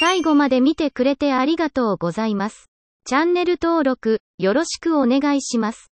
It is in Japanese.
最後まで見てくれてありがとうございます。チャンネル登録、よろしくお願いします。